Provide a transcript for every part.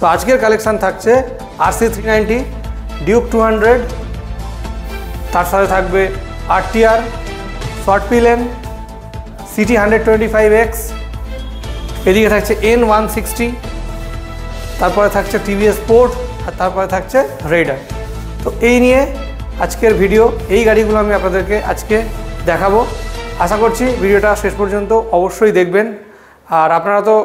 তো আজকের কালেকশান থাকছে RC three ninety duke two hundred তার সাথে থাকবে আরটিআর শর্ট পিলেন CT hundred twenty five X এদিকে থাকছে এন ওয়ান সিক্সটি তারপরে থাকছে টিভিএস স্পোর্ট আর তারপরে থাকছে রেডার তো এই নিয়ে আজকের ভিডিও এই গাড়িগুলো আমি আপনাদেরকে আজকে দেখাবো আশা করছি ভিডিওটা শেষ পর্যন্ত অবশ্যই দেখবেন আর আপনারা তো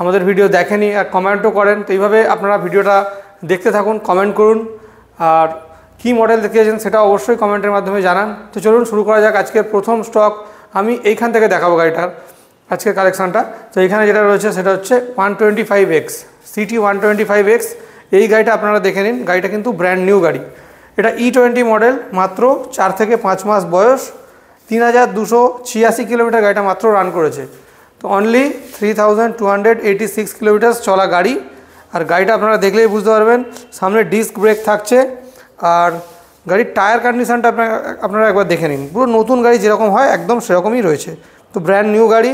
আমাদের ভিডিও দেখেনি আর কমেন্টও করেন তো এইভাবে আপনারা ভিডিওটা দেখতে থাকুন কমেন্ট করুন আর কি মডেল দেখিয়েছেন সেটা অবশ্যই কমেন্টের মাধ্যমে জানান তো চলুন শুরু করা যাক আজকের প্রথম স্টক আমি এইখান থেকে দেখাবো গাড়িটার আজকের কালেকশানটা তো এখানে যেটা রয়েছে সেটা হচ্ছে one twenty five X CT one twenty five X এই গাড়িটা আপনারা দেখে নিন গাড়িটা কিন্তু ব্র্যান্ড নিউ গাড়ি এটা ই টোয়েন্টি মডেল মাত্র চার থেকে পাঁচ মাস বয়স তিন হাজার দুশো ছিয়াশি কিলোমিটার গাড়িটা মাত্র রান করেছে তো only three thousand two hundred six চলা গাড়ি আর গাড়িটা আপনারা দেখলেই বুঝতে পারবেন সামনে ডিস্ক ব্রেক থাকছে আর গাড়ির টায়ার কন্ডিশানটা আপনার আপনারা একবার দেখে নিন পুরো নতুন গাড়ি যেরকম হয় একদম সেরকমই রয়েছে তো ব্র্যান্ড নিউ গাড়ি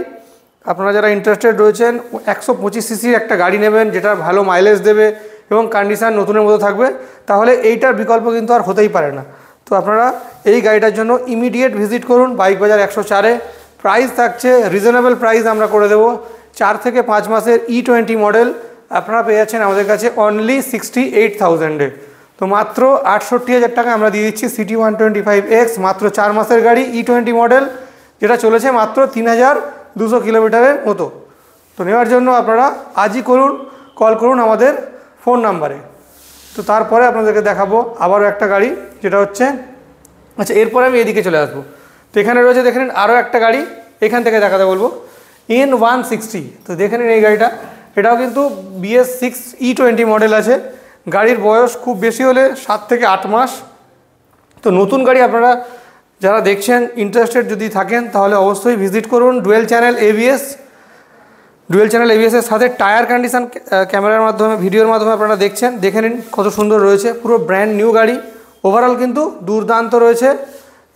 আপনারা যারা ইন্টারেস্টেড রয়েছেন একশো পঁচিশ সিসির একটা গাড়ি নেবেন যেটা ভালো মাইলেজ দেবে এবং কন্ডিশান নতুনের মতো থাকবে তাহলে এইটার বিকল্প কিন্তু আর হতেই পারে না তো আপনারা এই গাড়িটার জন্য ইমিডিয়েট ভিজিট করুন বাইক বাজার একশো চারে প্রাইস থাকছে রিজনেবল প্রাইস আমরা করে দেবো চার থেকে পাঁচ মাসের ই টোয়েন্টি মডেল আপনারা পেয়ে যাচ্ছেন আমাদের কাছে অনলি সিক্সটি এইট থাউজেন্ডে তো মাত্র আটষট্টি হাজার টাকা আমরা দিয়ে দিচ্ছি CT one twenty five X মাত্র চার মাসের গাড়ি ই টোয়েন্টি মডেল যেটা চলেছে মাত্র তিন হাজার দুশো কিলোমিটারের মতো তো নেওয়ার জন্য আপনারা আজই করুন কল করুন আমাদের ফোন নাম্বারে তো তারপরে আপনাদেরকে দেখাবো আবারও একটা গাড়ি যেটা হচ্ছে আচ্ছা এরপরে আমি এদিকে চলে আসবো তো এখানে রয়েছে দেখে নিন আরও একটা গাড়ি এখান থেকে দেখাতে বলবো এন ওয়ান সিক্সটি তো দেখে নিন এই গাড়িটা এটাও কিন্তু BS six E twenty model আছে গাড়ির বয়স খুব বেশি হলে সাত থেকে আট মাস তো নতুন গাড়ি আপনারা যারা দেখছেন ইন্টারেস্টেড যদি থাকেন তাহলে অবশ্যই ভিজিট করুন dual channel ABS dual channel এবিএসের সাথে টায়ার কন্ডিশান ক্যামেরার মাধ্যমে ভিডিওর মাধ্যমে আপনারা দেখছেন দেখে নিন কত সুন্দর রয়েছে পুরো ব্র্যান্ড নিউ গাড়ি ওভারঅল কিন্তু দুর্দান্ত রয়েছে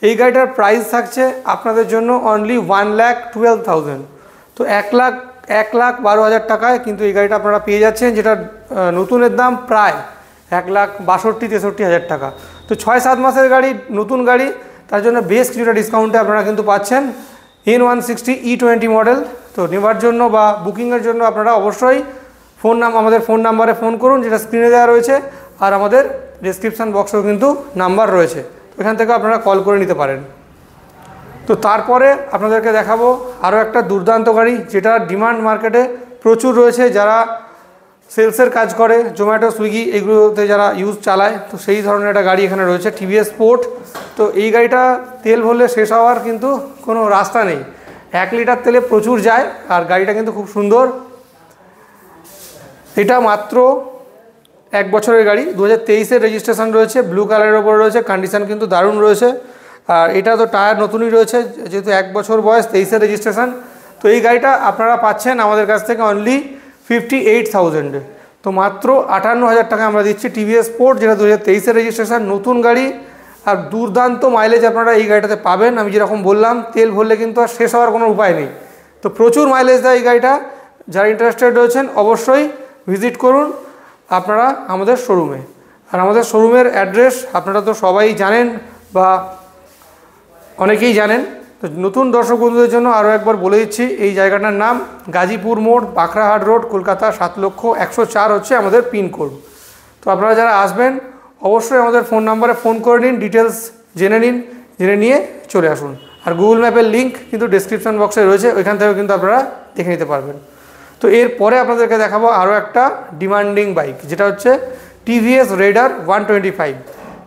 এই গাড়িটার প্রাইস থাকছে আপনাদের জন্য only one lakh twelve thousand তো এক লাখ এক লাখ বারো হাজার টাকায় কিন্তু এই গাড়িটা আপনারা পেয়ে যাচ্ছেন যেটা নতুনের দাম প্রায় এক লাখ বাষট্টি তেষট্টি হাজার টাকা তো ছয় সাত মাসের গাড়ি নতুন গাড়ি তার জন্য বেশ কিছুটা ডিসকাউন্টে আপনারা কিন্তু পাচ্ছেন N one sixty E twenty model তো নেওয়ার জন্য বা বুকিংয়ের জন্য আপনারা অবশ্যই ফোন নাম আমাদের ফোন নাম্বারে ফোন করুন যেটা স্ক্রিনে দেওয়া রয়েছে আর আমাদের ডিসক্রিপশান বক্সেও কিন্তু নাম্বার রয়েছে এখান থেকে আপনারা কল করে নিতে পারেন তো তারপরে আপনাদেরকে দেখাবো আরও একটা দুর্দান্ত গাড়ি যেটা ডিমান্ড মার্কেটে প্রচুর রয়েছে যারা সেলসের কাজ করে জোম্যাটো সুইগি এগুলোতে যারা ইউজ চালায় তো সেই ধরনের একটা গাড়ি এখানে রয়েছে টিভিএস স্পোর্ট তো এই গাড়িটা তেল ভরলে শেষ হওয়ার কিন্তু কোনো রাস্তা নেই এক লিটার তেলে প্রচুর যায় আর গাড়িটা কিন্তু খুব সুন্দর এটা মাত্র এক বছরের গাড়ি দু হাজার তেইশের রেজিস্ট্রেশন রয়েছে ব্লু কালারের ওপর রয়েছে কন্ডিশান কিন্তু দারুণ রয়েছে আর এটা তো টায়ার নতুনই রয়েছে যেহেতু এক বছর বয়স তেইশের রেজিস্ট্রেশন তো এই গাড়িটা আপনারা পাচ্ছেন আমাদের কাছ থেকে অনলি ফিফটি এইট থাউজেন্ডে তো মাত্র আটান্ন হাজার টাকা আমরা দিচ্ছি টিভিএস স্পোর্ট যেটা দু হাজার তেইশের রেজিস্ট্রেশন নতুন গাড়ি আর দুর্দান্ত মাইলেজ আপনারা এই গাড়িটাতে পাবেন আমি যেরকম বললাম তেল ভরলে কিন্তু আর শেষ হওয়ার কোনো উপায় নেই তো প্রচুর মাইলেজ দেয় এই গাড়িটা যারা ইন্টারেস্টেড রয়েছেন অবশ্যই ভিজিট করুন আপনারা আমাদের শোরুমে আর আমাদের শোরুমের অ্যাড্রেস আপনারা তো সবাই জানেন বা অনেকেই জানেন তো নতুন দর্শক বন্ধুদের জন্য আরও একবার বলে দিচ্ছি এই জায়গাটার নাম গাজীপুর মোড় বাঁকড়াহাট রোড কলকাতা সাত লক্ষ একশো চার হচ্ছে আমাদের পিনকোড তো আপনারা যারা আসবেন অবশ্যই আমাদের ফোন নাম্বারে ফোন করে নিন ডিটেলস জেনে নিন জেনে নিয়ে চলে আসুন আর গুগল ম্যাপের লিঙ্ক কিন্তু ডিসক্রিপশান বক্সে রয়েছে ওইখান থেকেও কিন্তু আপনারা দেখে নিতে পারবেন তো এরপরে আপনাদেরকে দেখাবো আরও একটা ডিমান্ডিং বাইক যেটা হচ্ছে TVS Raider one twenty five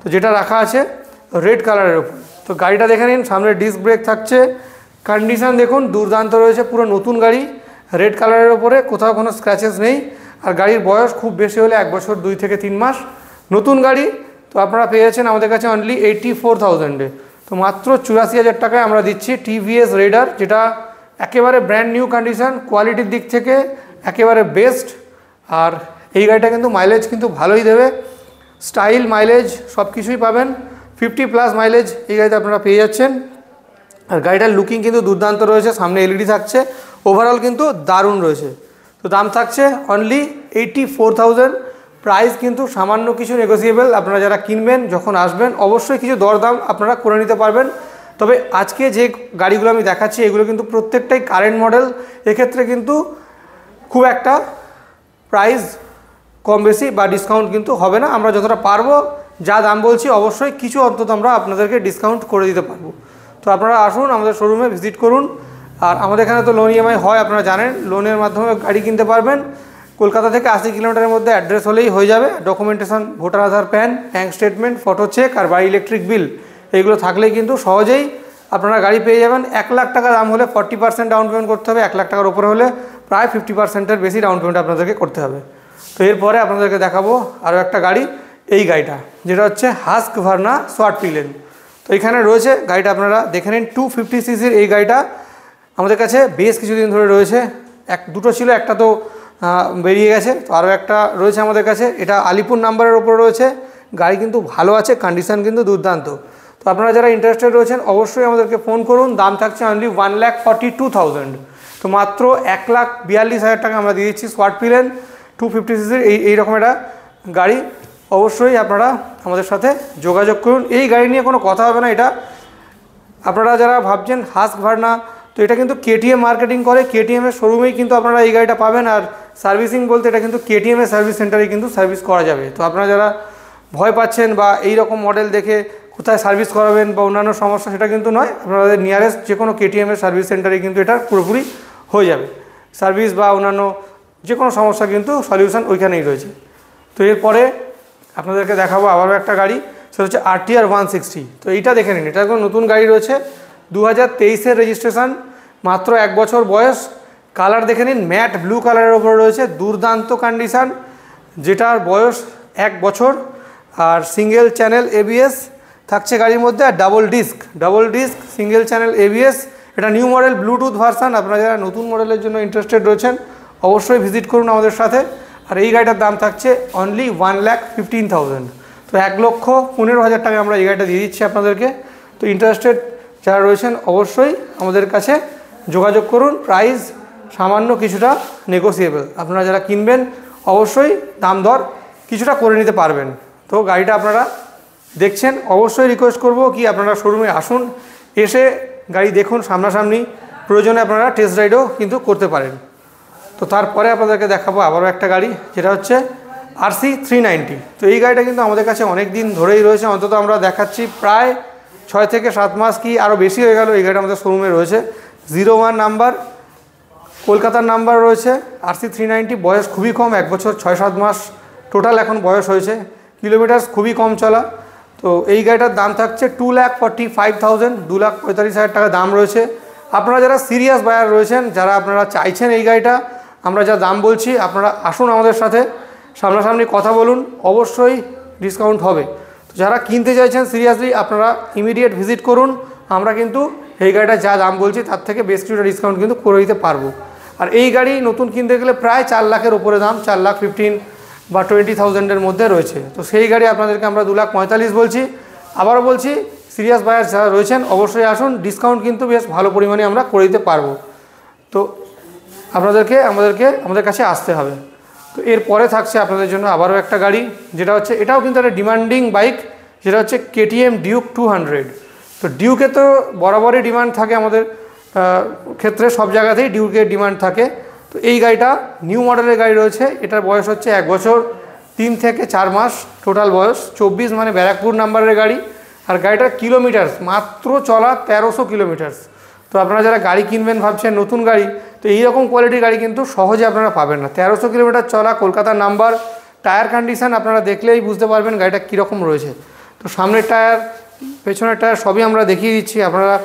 তো যেটা রাখা আছে রেড কালারের ওপর তো গাড়িটা দেখে নিন সামনে ডিস্ক ব্রেক থাকছে কন্ডিশান দেখুন দুর্দান্ত রয়েছে পুরো নতুন গাড়ি রেড কালারের ওপরে কোথাও কোনো স্ক্র্যাচেস নেই আর গাড়ির বয়স খুব বেশি হলে এক বছর দুই থেকে তিন মাস নতুন গাড়ি তো আপনারা পেয়েছেন আমাদের কাছে অনলি এইটি ফোর তো মাত্র চুরাশি হাজার টাকায় আমরা দিচ্ছি টিভিএস রেডার যেটা একেবারে ব্র্যান্ড নিউ কন্ডিশান কোয়ালিটির দিক থেকে একেবারে বেস্ট আর এই গাড়িটা কিন্তু মাইলেজ কিন্তু ভালোই দেবে স্টাইল মাইলেজ সব কিছুই পাবেন ফিফটি প্লাস মাইলেজ এই গাড়িতে আপনারা পেয়ে যাচ্ছেন আর গাড়িটার লুকিং কিন্তু দুর্দান্ত রয়েছে সামনে এলইডি e থাকছে ওভারঅল কিন্তু দারুণ রয়েছে তো দাম থাকছে only eighty four thousand price কিন্তু সামান্য কিছু নেগোসিয়েবল আপনারা যারা কিনবেন যখন আসবেন অবশ্যই কিছু দরদাম আপনারা করে নিতে পারবেন তবে আজকে যে গাড়িগুলো আমি দেখাচ্ছি এগুলো কিন্তু প্রত্যেকটাই কারেন্ট মডেল এক্ষেত্রে কিন্তু খুব একটা প্রাইস কম বেশি বা ডিসকাউন্ট কিন্তু হবে না আমরা যতটা পারবো যা দাম বলছি অবশ্যই কিছু অন্তত আমরা আপনাদেরকে ডিসকাউন্ট করে দিতে পারবো তো আপনারা আসুন আমাদের শোরুমে ভিজিট করুন আর আমাদের এখানে তো লোন ইএমআই হয় আপনারা জানেন লোনের মাধ্যমে গাড়ি কিনতে পারবেন কলকাতা থেকে আশি কিলোমিটারের মধ্যে অ্যাড্রেস হলেই হয়ে যাবে documentation voter Aadhaar PAN bank statement photo cheque আর বাড়ি ইলেকট্রিক বিল এইগুলো থাকলেই কিন্তু সহজেই আপনারা গাড়ি পেয়ে যাবেন এক লাখ টাকা দাম হলে ফর্টি পার্সেন্ট ডাউন পেমেন্ট করতে হবে এক লাখ টাকার উপরে হলে প্রায় ফিফটি পার্সেন্টের বেশি ডাউন পেমেন্ট আপনাদেরকে করতে হবে তো এরপরে আপনাদেরকে দেখাবো আরও একটা গাড়ি এই গাড়িটা যেটা হচ্ছে হাস্ক ভার্না সোয়াট পিলেন তো এখানে রয়েছে গাড়িটা আপনারা দেখে নিন টু ফিফটি সিসির এই গাড়িটা আমাদের কাছে বেশ কিছুদিন ধরে রয়েছে এক দুটো ছিল একটা তো বেরিয়ে গেছে তো আরও একটা রয়েছে আমাদের কাছে এটা আলিপুর নাম্বারের ওপরে রয়েছে গাড়ি কিন্তু ভালো আছে কন্ডিশান কিন্তু দুর্দান্ত তো আপনারা যারা ইন্টারেস্টেড রয়েছেন অবশ্যই আমাদেরকে ফোন করুন দাম থাকছে only one lakh forty two thousand তো মাত্র এক লাখ বিয়াল্লিশ হাজার টাকা আমরা দিয়ে দিচ্ছি স্কোয়ার পিলেন টু ফিফটি সিসির এই এইরকম একটা গাড়ি অবশ্যই আপনারা আমাদের সাথে যোগাযোগ করুন এই গাড়ি নিয়ে কোনো কথা হবে না এটা আপনারা যারা ভাবছেন হাস ভাড়না তো এটা কিন্তু কেটিএম মার্কেটিং করে কেটিএমের শোরুমেই কিন্তু আপনারা এই গাড়িটা পাবেন আর সার্ভিসিং বলতে এটা কিন্তু কেটিএমের সার্ভিস সেন্টারে কিন্তু সার্ভিস করা যাবে তো আপনারা যারা ভয় পাচ্ছেন বা এই রকম মডেল দেখে কোথায় সার্ভিস করাবেন বা অন্যান্য সমস্যা সেটা কিন্তু নয় আপনাদের নিয়ারেস্ট যে কোনো কেটিএমের সার্ভিস সেন্টারে কিন্তু এটা পুরোপুরি হয়ে যাবে সার্ভিস বা অন্যান্য যে কোনো সমস্যা কিন্তু সলিউশন ওইখানেই রয়েছে তো এরপরে আপনাদেরকে দেখাবো আবারও একটা গাড়ি সেটা হচ্ছে আরটিআর ওয়ান সিক্সটি তো এইটা দেখে নিন এটা এখন নতুন গাড়ি রয়েছে দু হাজার তেইশের রেজিস্ট্রেশন মাত্র এক বছর বয়স কালার দেখে নিন ম্যাট ব্লু কালারের ওপরে রয়েছে দুর্দান্ত কন্ডিশান যেটার বয়স এক বছর আর সিঙ্গেল চ্যানেল এবিএস থাকছে গাড়ির মধ্যে আর double disc double disc single channel ABS এটা নিউ মডেল ব্লুটুথ ভার্সান আপনারা যারা নতুন মডেলের জন্য ইন্টারেস্টেড রয়েছেন অবশ্যই ভিজিট করুন আমাদের সাথে আর এই গাড়িটার দাম থাকছে only one lakh fifteen thousand তো এক লক্ষ পনেরো হাজার টাকা আমরা এই গাড়িটা দিয়ে দিচ্ছি আপনাদেরকে তো ইন্টারেস্টেড যারা রয়েছেন অবশ্যই আমাদের কাছে যোগাযোগ করুন প্রাইস সামান্য কিছুটা নেগোসিয়েবল আপনারা যারা কিনবেন অবশ্যই দাম দর কিছুটা করে নিতে পারবেন তো গাড়িটা আপনারা দেখছেন অবশ্যই রিকোয়েস্ট করব কি আপনারা শোরুমে আসুন এসে গাড়ি দেখুন সামনাসামনি প্রয়োজনে আপনারা টেস্ট রাইডও কিন্তু করতে পারেন তো তারপরে আপনাদেরকে দেখাবো আবারও একটা গাড়ি যেটা হচ্ছে আরসি থ্রি নাইনটি তো এই গাড়িটা কিন্তু আমাদের কাছে অনেক দিন ধরেই রয়েছে অন্তত আমরা দেখাচ্ছি প্রায় ছয় থেকে সাত মাস কি আরও বেশি হয়ে গেল এই গাড়িটা আমাদের শোরুমে রয়েছে জিরো ওয়ান নাম্বার কলকাতার নাম্বার রয়েছে আরসি থ্রি নাইনটি বয়স খুবই কম এক বছর ছয় সাত মাস টোটাল এখন বয়স হয়েছে কিলোমিটার খুবই কম চলা তো এই গাড়িটার দাম থাকছে two lakh forty five thousand দু লাখ পঁয়তাল্লিশ হাজার টাকা দাম রয়েছে আপনারা যারা সিরিয়াস বায়ার রয়েছেন যারা আপনারা চাইছেন এই গাড়িটা আমরা যা দাম বলছি আপনারা আসুন আমাদের সাথে সামনাসামনি কথা বলুন অবশ্যই ডিসকাউন্ট হবে তো যারা কিনতে চাইছেন সিরিয়াসলি আপনারা ইমিডিয়েট ভিজিট করুন আমরা কিন্তু এই গাড়িটা যা দাম বলছি তার থেকে বেশ কিছুটা ডিসকাউন্ট কিন্তু করে দিতে পারবো আর এই গাড়ি নতুন কিনতে গেলে প্রায় চার লাখের ওপরে দাম চার লাখ ফিফটিন বা টোয়েন্টি থাউজেন্ডের মধ্যে রয়েছে তো সেই গাড়ি আপনাদেরকে আমরা দু লাখ পঁয়তাল্লিশ বলছি আবারও বলছি সিরিয়াস বায়ার যারা রয়েছেন অবশ্যই আসুন ডিসকাউন্ট কিন্তু বেশ ভালো পরিমাণে আমরা করে দিতে পারবো তো আপনাদেরকে আমাদেরকে আমাদের কাছে আসতে হবে তো এরপরে থাকছে আপনাদের জন্য আবারও একটা গাড়ি যেটা হচ্ছে এটাও কিন্তু একটা ডিমান্ডিং বাইক যেটা হচ্ছে কেটিএম ডিউক টু হান্ড্রেড তো ডিউকে তো বরাবরই ডিমান্ড থাকে আমাদের ক্ষেত্রে সব জায়গাতেই ডিউকে ডিমান্ড থাকে তো এই গাড়িটা নিউ মডেলের গাড়ি রয়েছে এটার বয়স হচ্ছে এক বছর তিন থেকে চার মাস টোটাল বয়স চব্বিশ মানে ব্যারাকপুর নাম্বারের গাড়ি আর গাড়িটার কিলোমিটার মাত্র চলা তেরোশো কিলোমিটার তো আপনারা যারা গাড়ি কিনবেন ভাবছেন নতুন গাড়ি তো এইরকম কোয়ালিটির গাড়ি কিন্তু সহজে আপনারা পাবেন না তেরোশো কিলোমিটার চলা কলকাতার নাম্বার টায়ার কন্ডিশান আপনারা দেখলেই বুঝতে পারবেন গাড়িটা কীরকম রয়েছে তো সামনের টায়ার পেছনের টায়ার সবই আমরা দেখিয়ে দিচ্ছি আপনারা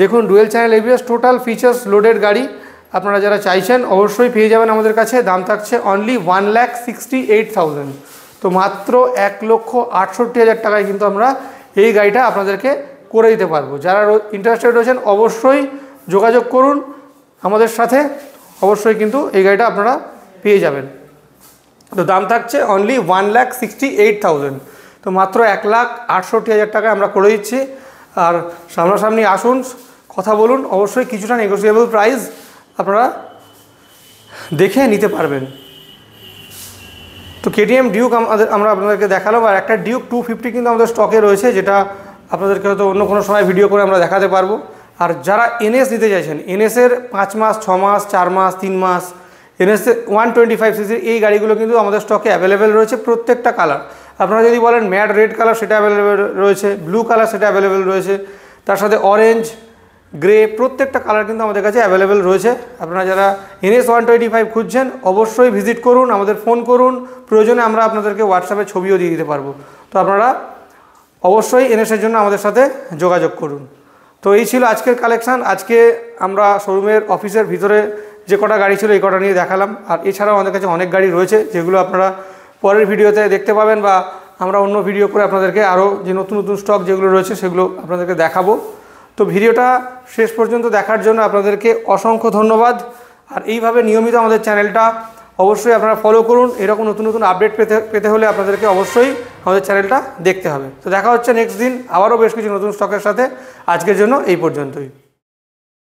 দেখুন dual channel ABS total features loaded গাড়ি আপনারা যারা চাইছেন অবশ্যই পেয়ে যাবেন আমাদের কাছে দাম থাকছে only one lakh sixty eight thousand তো মাত্র এক লক্ষ আটষট্টি হাজার টাকায় কিন্তু আমরা এই গাড়িটা আপনাদেরকে করে দিতে পারবো যারা ইন্টারেস্টেড রয়েছেন অবশ্যই যোগাযোগ করুন আমাদের সাথে অবশ্যই কিন্তু এই গাড়িটা আপনারা পেয়ে যাবেন তো দাম থাকছে only one lakh sixty eight thousand তো মাত্র এক লাখ আটষট্টি হাজার টাকায় আমরা করে দিচ্ছি আর সামনাসামনি আসুন কথা বলুন অবশ্যই কিছুটা নেগোসিয়েবল প্রাইস আপনারা দেখে নিতে পারবেন তো কেটিএম ডিউক আমাদের আমরা আপনাদেরকে দেখালাম আর একটা ডিউক টু ফিফটি কিন্তু আমাদের স্টকে রয়েছে যেটা আপনাদেরকে হয়তো অন্য কোনো সময় ভিডিও করে আমরা দেখাতে পারবো আর যারা এনএস নিতে চাইছেন এনএসের পাঁচ মাস ছ মাস চার মাস তিন মাস এনএস ওয়ান টোয়েন্টি ফাইভ সিসির এই গাড়িগুলো কিন্তু আমাদের স্টকে অ্যাভেলেবেল রয়েছে প্রত্যেকটা কালার আপনারা যদি বলেন ম্যাড রেড কালার সেটা অ্যাভেলেবেল রয়েছে ব্লু কালার সেটা অ্যাভেলেবেল রয়েছে তার সাথে অরেঞ্জ গ্রে প্রত্যেকটা কালার কিন্তু আমাদের কাছে অ্যাভেলেবেল রয়েছে আপনারা যারা এনএস ওয়ান টোয়েন্টি ফাইভ খুঁজছেন অবশ্যই ভিজিট করুন আমাদের ফোন করুন প্রয়োজনে আমরা আপনাদেরকে হোয়াটসঅ্যাপে ছবিও দিয়ে দিতে পারবো তো আপনারা অবশ্যই এনএসের জন্য আমাদের সাথে যোগাযোগ করুন তো এই ছিল আজকের কালেকশান আজকে আমরা শোরুমের অফিসের ভিতরে যে কটা গাড়ি ছিল এই কটা নিয়ে দেখালাম আর এছাড়াও আমাদের কাছে অনেক গাড়ি রয়েছে যেগুলো আপনারা পরের ভিডিওতে দেখতে পাবেন বা আমরা অন্য ভিডিও করে আপনাদেরকে আরও যে নতুন নতুন স্টক যেগুলো রয়েছে সেগুলো আপনাদেরকে দেখাবো তো ভিডিওটা শেষ পর্যন্ত দেখার জন্য আপনাদেরকে অসংখ্য ধন্যবাদ আর এইভাবে নিয়মিত আমাদের চ্যানেলটা অবশ্যই আপনারা ফলো করুন এরকম নতুন নতুন আপডেট পেতে পেতে হলে আপনাদেরকে অবশ্যই আমাদের চ্যানেলটা দেখতে হবে তো দেখা হচ্ছে নেক্সট দিন আবারও বেশ কিছু নতুন স্টকের সাথে আজকের জন্য এই পর্যন্তই